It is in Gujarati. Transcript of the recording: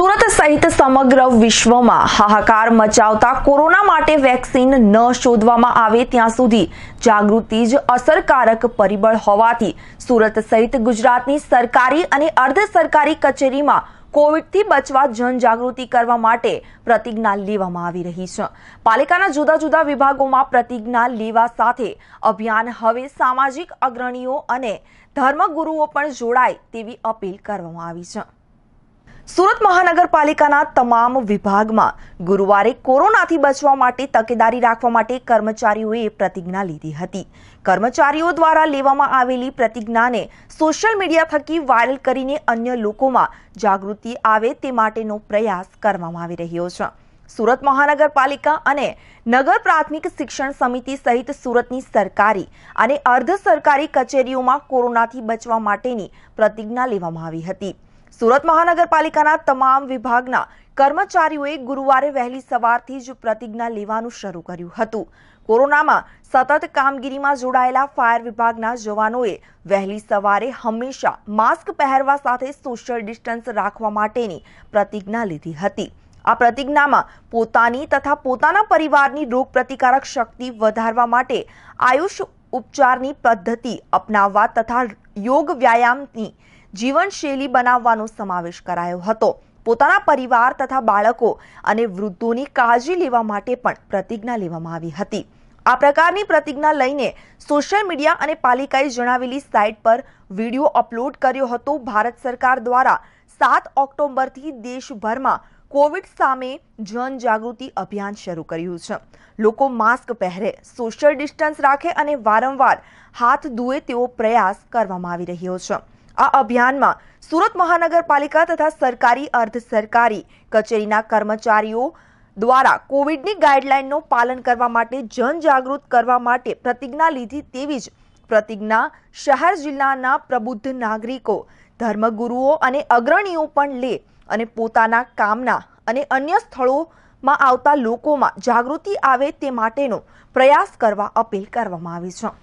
સુરત સહિત સમગ્ર વિશ્વમાં હાહાકાર મચાવતા કોરોના માટે વેક્સિન ન શોધવામાં આવે ત્યાં સુધી જાગૃતિ જ અસરકારક પરિબળ હોવાથી સુરત સહિત ગુજરાતની સરકારી અને અર્ધ સરકારી કચેરીમાં કોવિડથી બચવા જનજાગૃતિ કરવા માટે પ્રતિજ્ઞા લેવામાં આવી રહી છે પાલિકાના જુદા જુદા વિભાગોમાં પ્રતિજ્ઞા લેવા સાથે અભિયાન હવે સામાજિક અગ્રણીઓ અને ધર્મગુરુઓ પણ જોડાય તેવી અપીલ કરવામાં આવી છે સુરત મહાનગરપાલિકાના તમામ વિભાગમાં ગુરુવારે કોરોનાથી બચવા માટે તકેદારી રાખવા માટે કર્મચારીઓએ પ્રતિજ્ઞા લીધી હતી કર્મચારીઓ દ્વારા લેવામાં આવેલી પ્રતિજ્ઞાને સોશિયલ મીડિયા થકી વાયરલ કરીને અન્ય લોકોમાં જાગૃતિ આવે તે માટેનો પ્રયાસ કરવામાં આવી રહ્યો છે સુરત મહાનગરપાલિકા અને નગર પ્રાથમિક શિક્ષણ સમિતિ સહિત સુરતની સરકારી અને અર્ધ સરકારી કચેરીઓમાં કોરોનાથી બચવા માટેની પ્રતિજ્ઞા લેવામાં આવી હતી સુરત મહાનગરપાલિકાના તમામ વિભાગના કર્મચારીઓએ ગુરુવારે વહેલી સવારથી જ પ્રતિજ્ઞા લેવાનું શરૂ કર્યું હતું કોરોનામાં સતત કામગીરીમાં જોડાયેલા ફાયર વિભાગના જવાનોએ વહેલી સવારે હંમેશા માસ્ક પહેરવા સાથે સોશિયલ ડિસ્ટન્સ રાખવા માટેની પ્રતિજ્ઞા લીધી હતી આ પ્રતિજ્ઞામાં પોતાની તથા પોતાના પરિવારની રોગ પ્રતિકારક શક્તિ વધારવા માટે આયુષ ઉપચારની પદ્ધતિ અપનાવવા તથા યોગ વ્યાયામની જીવનશૈલી બનાવવાનો સમાવેશ કરાયો હતો પોતાના પરિવાર તથા બાળકો અને વૃદ્ધોની કાળજી લેવા માટે પણ પ્રતિજ્ઞા લેવામાં આવી હતી આ પ્રકારની પ્રતિજ્ઞા લઈને સોશિયલ મીડિયા અને પાલિકાએ જણાવેલી સાઇટ પર વિડીયો અપલોડ કર્યો હતો ભારત સરકાર દ્વારા સાત ઓક્ટોબરથી દેશભરમાં કોવિડ સામે જનજાગૃતિ અભિયાન શરૂ કર્યું છે લોકો માસ્ક પહેરે સોશિયલ ડિસ્ટન્સ રાખે અને વારંવાર હાથ ધુએ તેવો પ્રયાસ કરવામાં આવી રહ્યો છે આ અભિયાનમાં સુરત મહાનગરપાલિકા તથા સરકારી અર્ધ સરકારી કચેરીના કર્મચારીઓ દ્વારા કોવિડની ગાઈડલાઈનનું પાલન કરવા માટે જનજાગૃત કરવા માટે પ્રતિજ્ઞા લીધી તેવી જ પ્રતિજ્ઞા શહેર જિલ્લાના પ્રબુદ્ધ નાગરિકો ધર્મગુરુઓ અને અગ્રણીઓ પણ લે અને પોતાના કામના અને અન્ય સ્થળોમાં આવતા લોકોમાં જાગૃતિ આવે તે માટેનો પ્રયાસ કરવા અપીલ કરવામાં આવી છે